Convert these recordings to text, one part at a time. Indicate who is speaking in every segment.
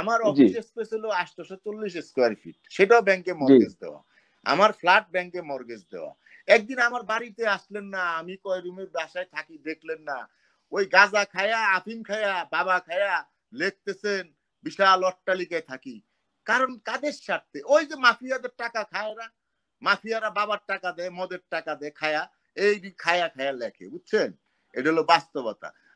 Speaker 1: আমার office space হলো আটশো চল্লিশ স্কোয়ার ফিট সেটাও ব্যাংকে মর্গেজ দেওয়া আমার ফ্ল্যাট ব্যাংকে মর্গেজ দেওয়া একদিন আমার বাড়িতে আসলেন না আমি কয় রুমের বাসায় থাকি দেখলেন না ওই গাজা খায়া আফিম খায়া বাবা খায়া লেখতেছেন বিশাল অট্টালিকায় থাকি কারণ কাদের স্বার্থে ওই যে মাফিয়াদের টাকা খায় না মাফিয়ারা বাবার টাকা দেয় মদের টাকা দেয় খায়া এই খায়া খায়া লেখে বুঝছেন এটা হলো বাস্তবতা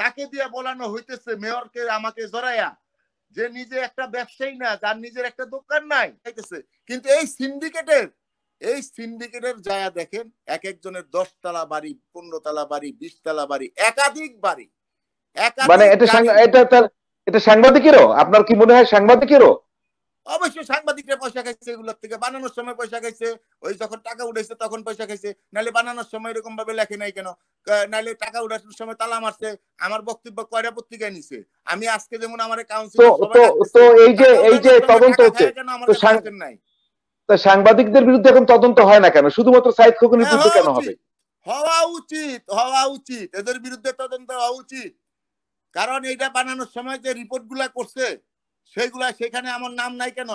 Speaker 1: তাকে দিয়ে বলানো হইতেছে মেয়রকে আমাকে জড়াইয়া যে নিজে একটা ব্যবসায়ী না যার নিজের একটা দোকান নাই কিন্তু এই সিন্ডিকেটের এই সিন্ডিকেটের যায়া দেখেন এক একজনের দশ তালা বাড়ি পনেরো তালা বাড়ি বিশ তালা বাড়ি একাধিক বাড়ি মানে এটা এটা এটা সাংবাদিকেরও আপনার কি মনে হয় সাংবাদিকেরও অবশ্যই সাংবাদিকরা পয়সা খাইছে এগুলোর থেকে বানানোর সময় পয়সা খাইছে ওই যখন টাকা উঠেছে তখন পয়সা খাইছে নাহলে বানানোর সময় এরকম ভাবে লেখে নাই কেন নাহলে টাকা উঠানোর সময় তালা মারছে আমার বক্তব্য কয়টা পত্রিকায় নিছে আমি আজকে যেমন আমার কাউন্সিল তো এই যে এই যে তদন্ত হচ্ছে নাই তা সাংবাদিকদের বিরুদ্ধে এখন তদন্ত হয় না কেন শুধুমাত্র সাইদ খোকনের হ্যাঁ, বিরুদ্ধে কেন হবে হওয়া উচিত হওয়া উচিত এদের বিরুদ্ধে তদন্ত হওয়া উচিত কারণ এইটা বানানোর সময় যে রিপোর্ট গুলা করছে সেইগুলা সেখানে আমার নাম নাই কেন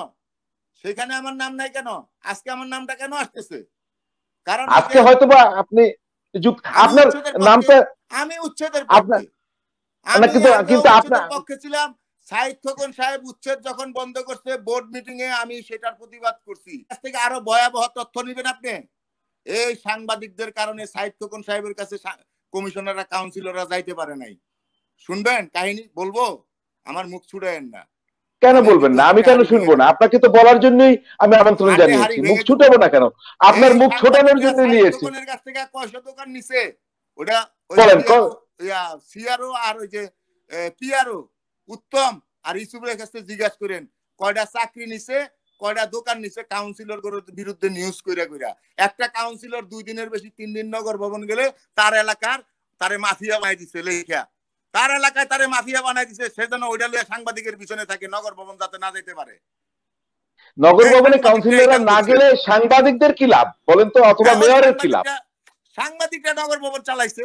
Speaker 1: সেখানে আমার নাম নাই কেন আজকে আমার নামটা কেন আসতেছে কারণ আজকে হয়তো বা আপনি আপনার নামটা আমি উচ্ছেদের আপনার পক্ষে ছিলাম খোকন সাহেব উচ্ছেদ যখন বন্ধ করছে বোর্ড মিটিং এ আমি সেটার প্রতিবাদ করছি থেকে আরো ভয়াবহ তথ্য নিবেন আপনি এই সাংবাদিকদের কারণে সাহিদ খোকন সাহেবের কাছে কমিশনাররা কাউন্সিলররা যাইতে পারে নাই শুনবেন কাহিনী বলবো আমার মুখ ছুড়ে না কেন বলবেন না আমি কেন শুনবো না আপনাকে তো বলার জন্যই আমি আমন্ত্রণ জানিয়েছি মুখ ছুটাবো না কেন আপনার মুখ ছোটানোর জন্য নিয়েছি বলেন আর উত্তম আর ইসুফের কাছ থেকে জিজ্ঞাসা করেন কয়টা চাকরি নিছে কয়টা দোকান নিছে কাউন্সিলর বিরুদ্ধে নিউজ কইরা কইরা একটা কাউন্সিলর দুই দিনের বেশি তিন দিন নগর ভবন গেলে তার এলাকার তারে মাফিয়া বাই দিছে লেখা তার এলাকায় তারে মাফিয়া বানাই দিছে সে যেন ওইটা লিয়ে সাংবাদিকের পিছনে থাকে নগর ভবন যাতে না যেতে পারে নগর ভবনে কাউন্সিলররা না গেলে সাংবাদিকদের কি লাভ বলেন তো অথবা মেয়রের কি লাভ সাংবাদিকরা নগর ভবন চালাইছে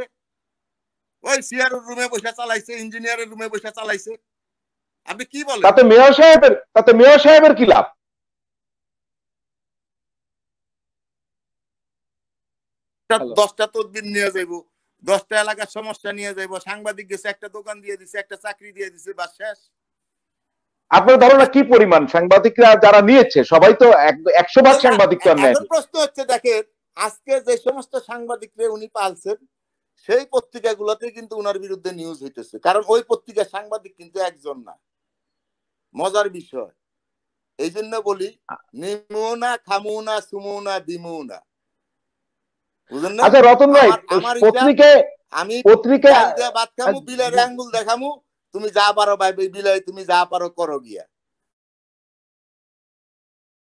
Speaker 1: ওই সিআর রুমে বসে চালাইছে ইঞ্জিনিয়ারের রুমে বসে চালাইছে আপনি কি বলেন তাতে মেয়র সাহেবের তাতে মেয়র সাহেবের কি লাভ দশটা তদবির নিয়ে যাইবো দশটা এলাকার সমস্যা নিয়ে যাইব সাংবাদিক গেছে একটা দোকান দিয়ে দিছে একটা চাকরি দিয়ে দিছে বা শেষ আপনার ধারণা কি পরিমাণ সাংবাদিকরা যারা নিয়েছে সবাই তো একশো ভাগ সাংবাদিক প্রশ্ন হচ্ছে দেখেন আজকে যে সমস্ত সাংবাদিকরা উনি পালছেন সেই পত্রিকাগুলোতে কিন্তু উনার বিরুদ্ধে নিউজ হইতেছে কারণ ওই পত্রিকার সাংবাদিক কিন্তু একজন না মজার বিষয় এই জন্য বলি নিমুনা খামুনা সুমুনা দিমুনা আচ্ছা রতন ভাই পত্রিকায় আমি পত্রিকায় বাদ খামু বিলের আঙ্গুল দেখামু তুমি যা পারো ভাই বিলে তুমি যা পারো করো গিয়া